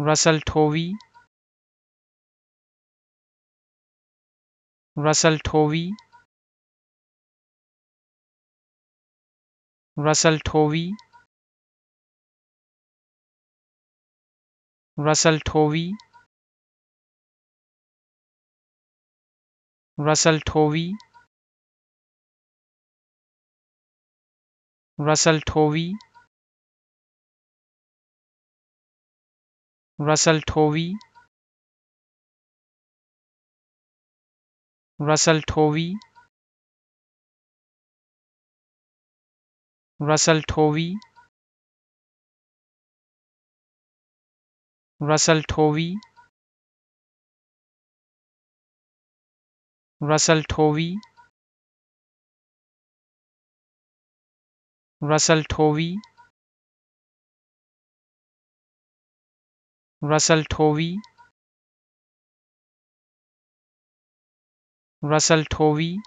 Russell Tovey, Russell Tovey, Russell Tovey, Russell Tovey, Russell Tovey, Russell Tovey Russell Tovey, Russell Tovey, Russell Tovey, Russell Tovey, Russell Tovey, Russell Tovey Russell Tovey Russell Tovey